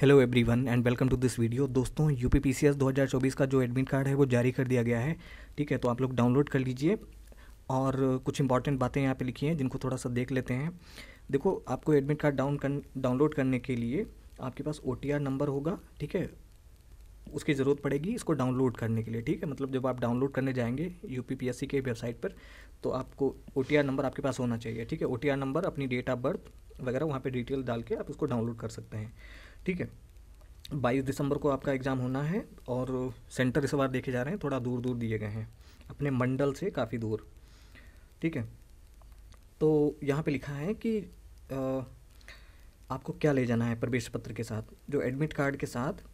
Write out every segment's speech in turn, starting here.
hello everyone and welcome to this video दोस्तों U P 2024 का जो एडमिट कार्ड है वो जारी कर दिया गया है ठीक है तो आप लोग डाउनलोड कर लीजिए और कुछ इंपॉर्टेंट बातें यहाँ पे लिखी हैं जिनको थोड़ा सा देख लेते हैं देखो आपको एडमिट कार्ड डाउन कर डाउनलोड करने के लिए आपके पास ओ नंबर होगा ठीक है उसकी ज़रूरत पड़ेगी इसको डाउनलोड करने के लिए ठीक है मतलब जब आप डाउनलोड करने जाएंगे यू के वेबसाइट पर तो आपको ओ नंबर आपके पास होना चाहिए ठीक है ओ नंबर अपनी डेट ऑफ बर्थ वगैरह वहाँ पर डिटेल डाल के आप उसको डाउनलोड कर सकते हैं ठीक है बाईस दिसंबर को आपका एग्ज़ाम होना है और सेंटर इस बार देखे जा रहे हैं थोड़ा दूर दूर दिए गए हैं अपने मंडल से काफ़ी दूर ठीक है तो यहाँ पे लिखा है कि आ, आपको क्या ले जाना है प्रवेश पत्र के साथ जो एडमिट कार्ड के साथ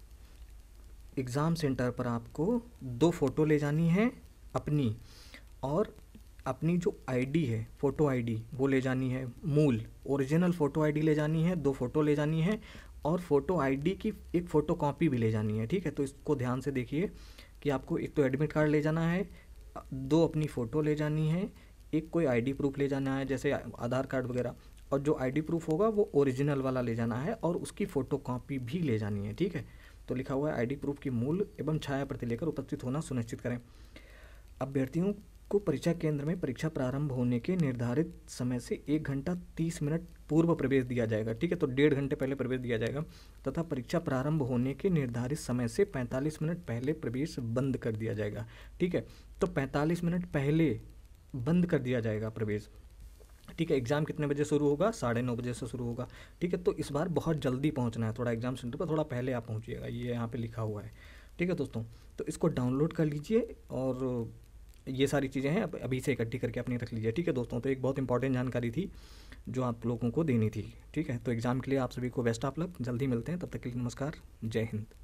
एग्ज़ाम सेंटर पर आपको दो फ़ोटो ले जानी है अपनी और अपनी जो आईडी है फ़ोटो आईडी वो ले जानी है मूल ओरिजिनल फ़ोटो आईडी ले जानी है दो फ़ोटो ले जानी है और फ़ोटो आईडी की एक फ़ोटो कॉपी भी ले जानी है ठीक है तो इसको ध्यान से देखिए कि आपको एक तो एडमिट कार्ड ले जाना है दो अपनी फ़ोटो ले जानी है एक कोई आईडी प्रूफ ले जाना है जैसे आधार कार्ड वगैरह और जो आईडी प्रूफ होगा वो ओरिजिनल वाला ले जाना है और उसकी फ़ोटो कॉपी भी ले जानी है ठीक है तो लिखा हुआ है आईडी प्रूफ की मूल एवं छाया प्रति लेकर उपस्थित होना सुनिश्चित करें अभ्यर्थियों को परीक्षा केंद्र में परीक्षा प्रारंभ होने के निर्धारित समय से एक घंटा तीस मिनट पूर्व प्रवेश दिया जाएगा ठीक है तो डेढ़ घंटे पहले प्रवेश दिया जाएगा तथा परीक्षा प्रारंभ होने के निर्धारित समय से पैंतालीस मिनट पहले प्रवेश बंद कर दिया जाएगा ठीक है तो पैंतालीस मिनट पहले बंद कर दिया जाएगा प्रवेश ठीक है एग्ज़ाम कितने बजे शुरू होगा साढ़े नौ बजे से शुरू होगा ठीक है तो इस बार बहुत जल्दी पहुंचना है थोड़ा एग्ज़ाम सेंटर पर थोड़ा पहले आप पहुंचिएगा ये यहाँ पे लिखा हुआ है ठीक है दोस्तों तो इसको डाउनलोड कर लीजिए और ये सारी चीज़ें हैं अभी से इकट्ठी करके अपनी रख लीजिए ठीक है दोस्तों तो एक बहुत इंपॉर्टेंट जानकारी थी जो आप लोगों को देनी थी ठीक है तो एग्ज़ाम के लिए आप सभी को बेस्ट आप लग जल्दी मिलते हैं तब तक के लिए नमस्कार जय हिंद